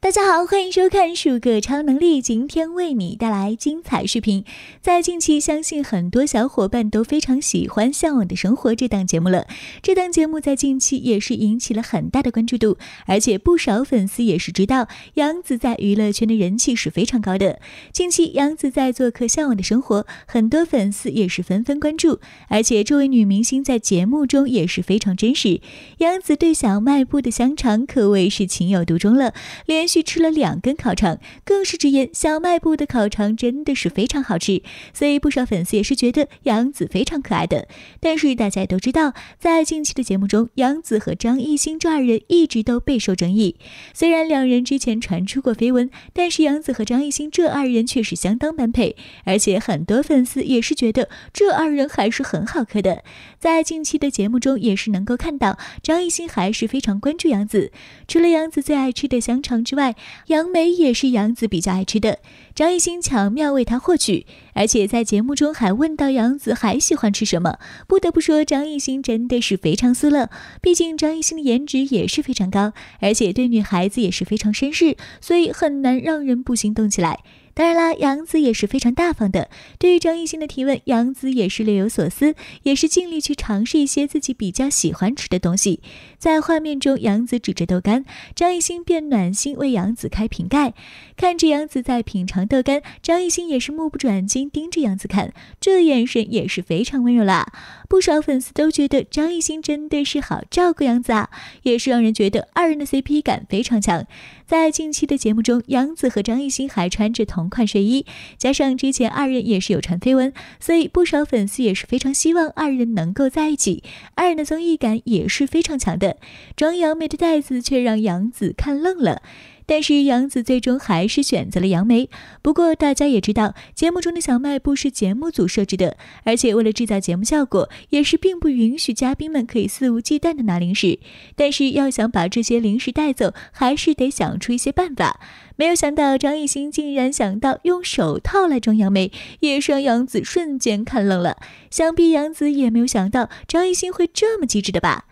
大家好，欢迎收看数个超能力，今天为你带来精彩视频。在近期，相信很多小伙伴都非常喜欢《向往的生活》这档节目了。这档节目在近期也是引起了很大的关注度，而且不少粉丝也是知道杨子在娱乐圈的人气是非常高的。近期杨子在做客《向往的生活》，很多粉丝也是纷纷关注，而且这位女明星在节目中也是非常真实。杨子对小卖部的香肠可谓是情有独钟了，连。续吃了两根烤肠，更是直言小卖部的烤肠真的是非常好吃，所以不少粉丝也是觉得杨紫非常可爱的。但是大家也都知道，在近期的节目中，杨紫和张艺兴这二人一直都备受争议。虽然两人之前传出过绯闻，但是杨紫和张艺兴这二人却是相当般配，而且很多粉丝也是觉得这二人还是很好磕的。在近期的节目中也是能够看到，张艺兴还是非常关注杨紫。除了杨紫最爱吃的香肠之。外，杨梅也是杨子比较爱吃的，张艺兴巧妙为他获取，而且在节目中还问到杨子还喜欢吃什么。不得不说，张艺兴真的是非常丝了，毕竟张艺兴的颜值也是非常高，而且对女孩子也是非常绅士，所以很难让人不心动起来。当然啦，杨子也是非常大方的。对于张艺兴的提问，杨子也是略有所思，也是尽力去尝试一些自己比较喜欢吃的东西。在画面中，杨子指着豆干，张艺兴便暖心为杨子开瓶盖。看着杨子在品尝豆干，张艺兴也是目不转睛盯着杨子看，这眼神也是非常温柔啦。不少粉丝都觉得张艺兴真的是好照顾杨紫啊，也是让人觉得二人的 CP 感非常强。在近期的节目中，杨紫和张艺兴还穿着同款睡衣，加上之前二人也是有传绯闻，所以不少粉丝也是非常希望二人能够在一起。二人的综艺感也是非常强的，装杨梅的袋子却让杨紫看愣了。但是杨紫最终还是选择了杨梅。不过大家也知道，节目中的小卖部是节目组设置的，而且为了制造节目效果，也是并不允许嘉宾们可以肆无忌惮的拿零食。但是要想把这些零食带走，还是得想出一些办法。没有想到张艺兴竟然想到用手套来装杨梅，也让杨紫瞬间看愣了。想必杨紫也没有想到张艺兴会这么机智的吧。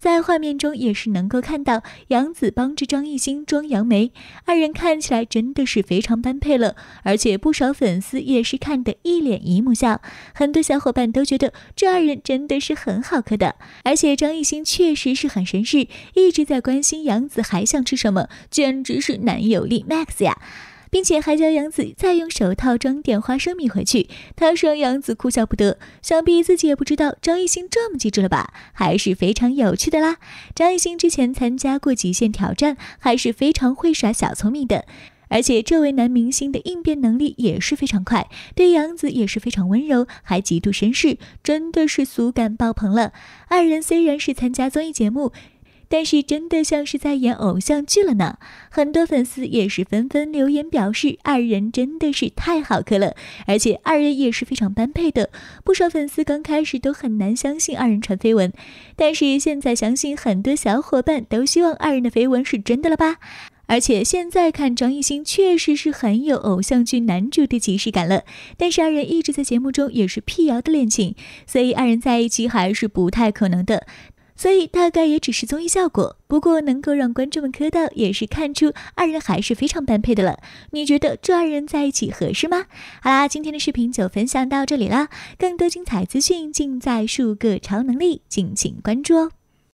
在画面中也是能够看到杨紫帮着张艺兴装杨梅，二人看起来真的是非常般配了，而且不少粉丝也是看得一脸姨母笑，很多小伙伴都觉得这二人真的是很好磕的，而且张艺兴确实是很绅士，一直在关心杨紫还想吃什么，简直是男友力 max 呀！并且还叫杨子再用手套装点花生米回去，他说杨子哭笑不得，想必自己也不知道张艺兴这么机智了吧，还是非常有趣的啦。张艺兴之前参加过《极限挑战》，还是非常会耍小聪明的，而且这位男明星的应变能力也是非常快，对杨子也是非常温柔，还极度绅士，真的是俗感爆棚了。二人虽然是参加综艺节目。但是真的像是在演偶像剧了呢，很多粉丝也是纷纷留言表示，二人真的是太好磕了，而且二人也是非常般配的。不少粉丝刚开始都很难相信二人传绯闻，但是现在相信很多小伙伴都希望二人的绯闻是真的了吧？而且现在看张艺兴确实是很有偶像剧男主的即视感了，但是二人一直在节目中也是辟谣的恋情，所以二人在一起还是不太可能的。所以大概也只是综艺效果，不过能够让观众们磕到，也是看出二人还是非常般配的了。你觉得这二人在一起合适吗？好啦，今天的视频就分享到这里啦，更多精彩资讯尽在数个超能力，敬请关注哦。